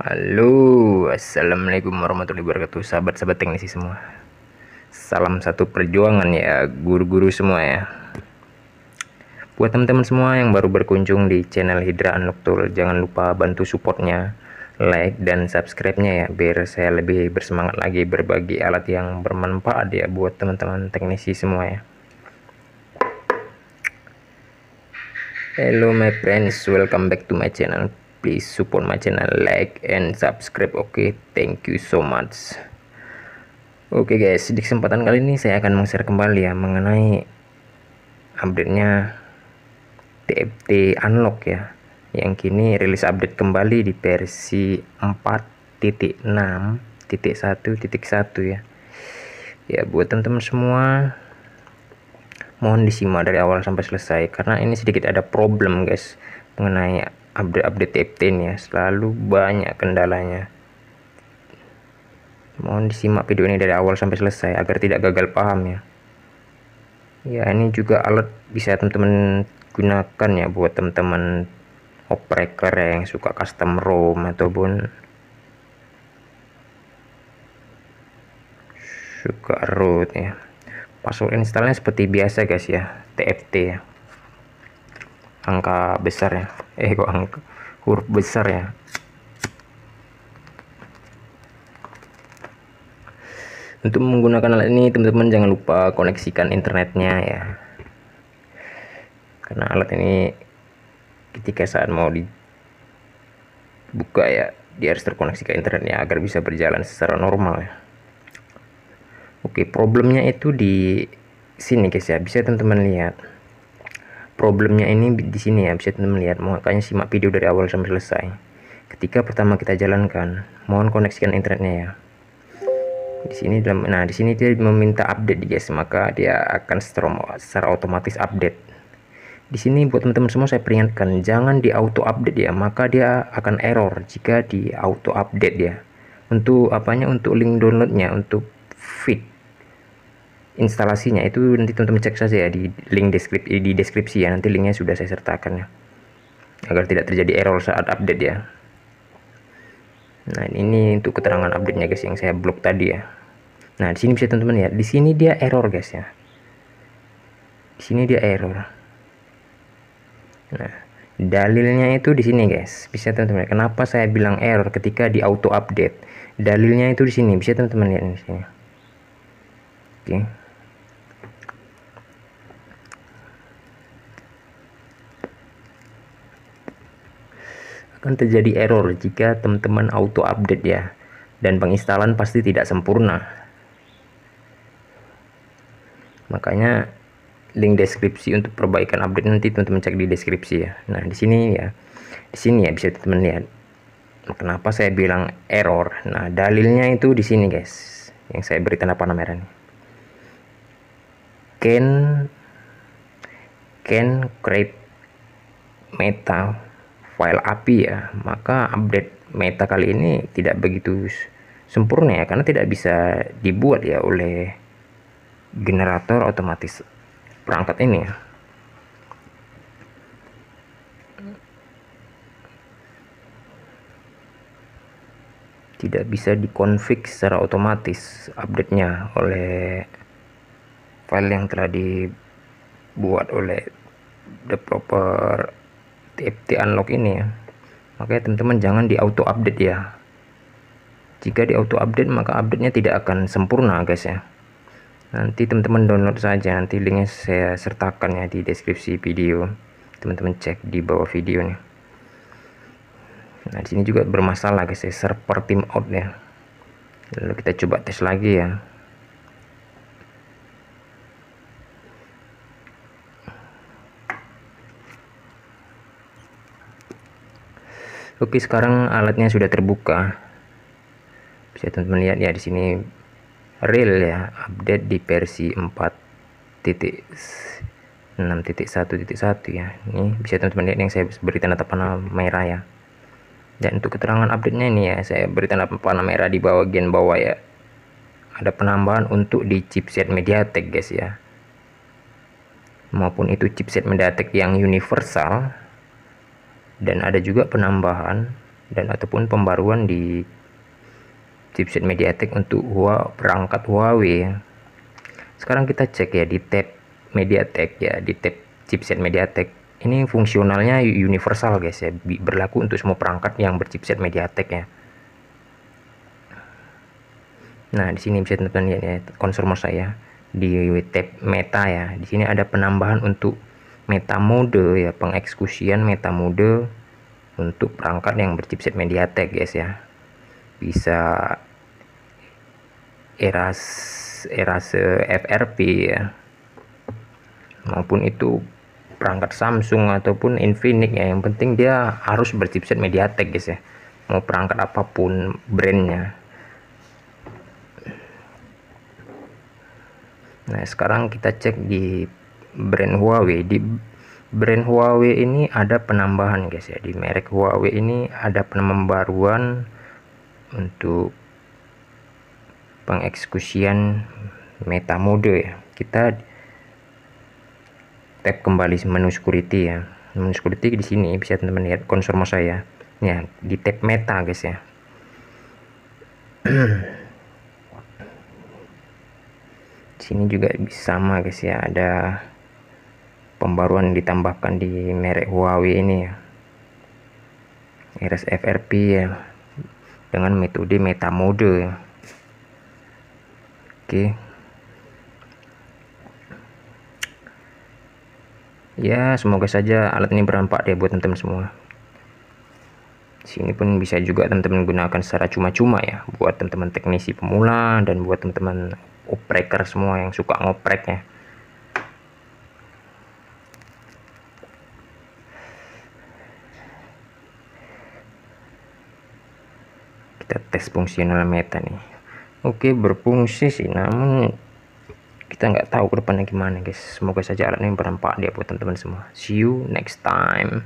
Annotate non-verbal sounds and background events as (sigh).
Halo, assalamualaikum warahmatullahi wabarakatuh, sahabat-sahabat teknisi semua. Salam satu perjuangan ya, guru-guru semua ya. Buat teman-teman semua yang baru berkunjung di channel Hidra Noctul, jangan lupa bantu supportnya, like dan subscribe-nya ya, biar saya lebih bersemangat lagi berbagi alat yang bermanfaat ya buat teman-teman teknisi semua ya. Hello my friends, welcome back to my channel please support my channel like and subscribe oke okay, thank you so much oke okay guys di kesempatan kali ini saya akan meng-share kembali ya mengenai update-nya TFT unlock ya yang kini rilis update kembali di versi 4.6.1.1 ya ya buat teman-teman semua mohon disimak dari awal sampai selesai karena ini sedikit ada problem guys mengenai update-update TFT 10 ya selalu banyak kendalanya mohon disimak video ini dari awal sampai selesai agar tidak gagal paham ya ya ini juga alat bisa teman-teman gunakan ya buat teman-teman operator ya, yang suka custom ROM ataupun suka root ya password installnya seperti biasa guys ya tft ya angka besar ya eh kok angka huruf besar ya untuk menggunakan alat ini teman-teman jangan lupa koneksikan internetnya ya karena alat ini ketika saat mau dibuka ya dia harus terkoneksi ke internetnya agar bisa berjalan secara normal ya oke problemnya itu di sini guys ya bisa teman-teman lihat problemnya ini di sini ya bisa teman lihat makanya simak video dari awal sampai selesai ketika pertama kita jalankan mohon koneksikan internetnya ya di sini dalam nah di sini dia meminta update guys maka dia akan secara otomatis update di sini buat teman-teman semua saya peringatkan jangan di auto update ya maka dia akan error jika di auto update ya untuk apanya untuk link downloadnya untuk fit instalasinya itu nanti teman-teman cek saja ya di link deskripsi eh, di deskripsi ya nanti linknya sudah saya sertakan ya agar tidak terjadi error saat update ya nah ini untuk keterangan update nya guys yang saya blok tadi ya nah di sini bisa teman-teman ya di sini dia error guys ya di sini dia error nah dalilnya itu di sini guys bisa teman-teman kenapa saya bilang error ketika di auto update dalilnya itu di sini bisa teman-teman lihat di sini oke akan terjadi error jika teman-teman auto update ya dan penginstalan pasti tidak sempurna makanya link deskripsi untuk perbaikan update nanti teman-teman cek di deskripsi ya nah di sini ya di sini ya bisa teman-teman lihat kenapa saya bilang error nah dalilnya itu di sini guys yang saya beri tanda panah merah can can create meta file API ya maka update meta kali ini tidak begitu sempurna ya karena tidak bisa dibuat ya oleh generator otomatis perangkat ini tidak bisa dikonfig secara otomatis update-nya oleh file yang telah dibuat oleh developer FT unlock ini ya makanya teman-teman jangan di auto update ya jika di auto update maka update-nya tidak akan sempurna guys ya nanti teman-teman download saja nanti linknya saya sertakan ya di deskripsi video teman-teman cek di bawah video nih nah di sini juga bermasalah guys ya server team out ya lalu kita coba tes lagi ya Tapi sekarang alatnya sudah terbuka. Bisa teman-teman lihat ya di sini real ya, update di versi 4.6.1.1 ya. Ini bisa teman-teman lihat yang saya beri tanda panah merah ya. Dan untuk keterangan update-nya ini ya, saya beri tanda panah merah di bawah gen bawah ya. Ada penambahan untuk di chipset MediaTek guys ya. Maupun itu chipset MediaTek yang universal dan ada juga penambahan dan ataupun pembaruan di chipset Mediatek untuk perangkat Huawei. Sekarang kita cek ya di tab Mediatek ya di tab chipset Mediatek. Ini fungsionalnya universal guys ya, berlaku untuk semua perangkat yang berchipset Mediatek ya. Nah, di sini bisa teman-teman lihat ya, konsumer saya di tab meta ya. Di sini ada penambahan untuk Meta mode ya pengeksekusian meta mode untuk perangkat yang berchipset MediaTek guys ya bisa eras erase FRP ya maupun itu perangkat Samsung ataupun Infinix ya yang penting dia harus berchipset MediaTek guys ya mau perangkat apapun brandnya nah sekarang kita cek di brand Huawei di brand Huawei ini ada penambahan guys ya di merek Huawei ini ada penambahan untuk pengeksekusian meta mode ya kita tap kembali menu security ya menu security di sini bisa teman-teman lihat konsumer saya ya di tap meta guys ya (clears throat) sini juga sama guys ya ada pembaruan ditambahkan di merek Huawei ini ya RS FRP ya dengan metode metamode ya. oke ya semoga saja alat ini bermanfaat ya buat teman-teman semua sini pun bisa juga teman-teman gunakan secara cuma-cuma ya buat teman-teman teknisi pemula dan buat teman-teman operator semua yang suka ngoprek ya kita tes fungsional meta nih oke berfungsi sih namun kita nggak tahu ke depannya gimana guys semoga saja alat ini bermanfaat dia buat teman-teman semua see you next time